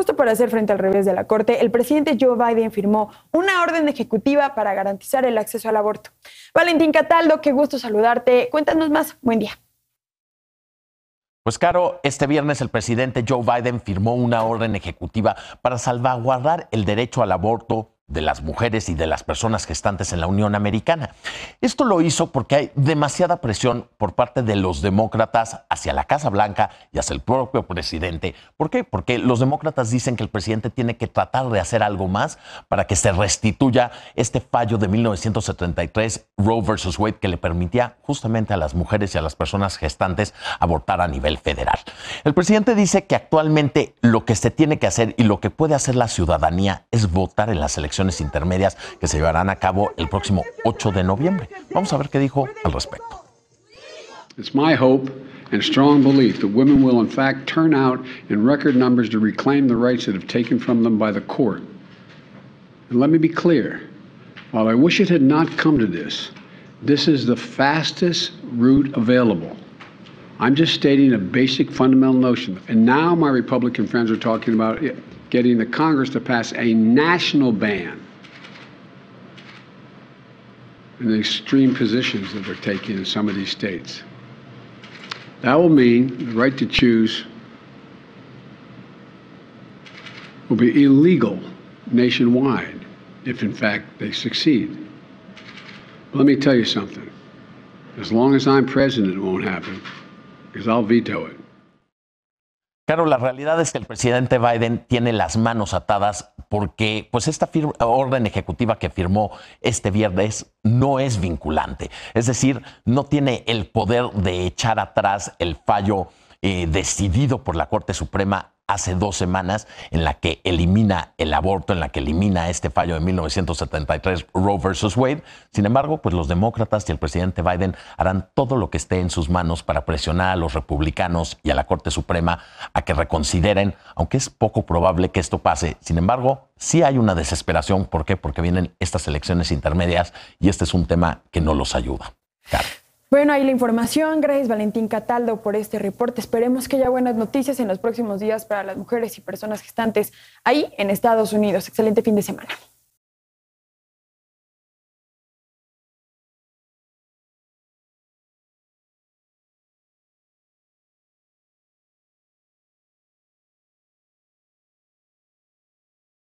Justo para hacer frente al revés de la Corte, el presidente Joe Biden firmó una orden ejecutiva para garantizar el acceso al aborto. Valentín Cataldo, qué gusto saludarte. Cuéntanos más. Buen día. Pues claro, este viernes el presidente Joe Biden firmó una orden ejecutiva para salvaguardar el derecho al aborto de las mujeres y de las personas gestantes en la Unión Americana. Esto lo hizo porque hay demasiada presión por parte de los demócratas hacia la Casa Blanca y hacia el propio presidente. ¿Por qué? Porque los demócratas dicen que el presidente tiene que tratar de hacer algo más para que se restituya este fallo de 1973 Roe versus Wade que le permitía justamente a las mujeres y a las personas gestantes abortar a nivel federal. El presidente dice que actualmente lo que se tiene que hacer y lo que puede hacer la ciudadanía es votar en las elecciones elecciones intermedias que se llevarán a cabo el próximo 8 de noviembre. Vamos a ver qué dijo al respecto. It's my hope and strong belief that women will in fact turn out in record numbers to reclaim the rights that have taken from them by the court. And let me be clear, while I wish it had not come to this, this is the fastest route available. I'm just stating a basic fundamental notion. And now my Republican friends are talking about getting the Congress to pass a national ban and the extreme positions that they are taking in some of these states. That will mean the right to choose will be illegal nationwide if, in fact, they succeed. But let me tell you something. As long as I'm president, it won't happen. Claro, la realidad es que el presidente Biden tiene las manos atadas porque pues esta orden ejecutiva que firmó este viernes no es vinculante. Es decir, no tiene el poder de echar atrás el fallo eh, decidido por la Corte Suprema hace dos semanas en la que elimina el aborto, en la que elimina este fallo de 1973 Roe versus Wade. Sin embargo, pues los demócratas y el presidente Biden harán todo lo que esté en sus manos para presionar a los republicanos y a la Corte Suprema a que reconsideren, aunque es poco probable que esto pase. Sin embargo, sí hay una desesperación. ¿Por qué? Porque vienen estas elecciones intermedias y este es un tema que no los ayuda. Bueno, ahí la información. Gracias Valentín Cataldo por este reporte. Esperemos que haya buenas noticias en los próximos días para las mujeres y personas gestantes ahí en Estados Unidos. Excelente fin de semana.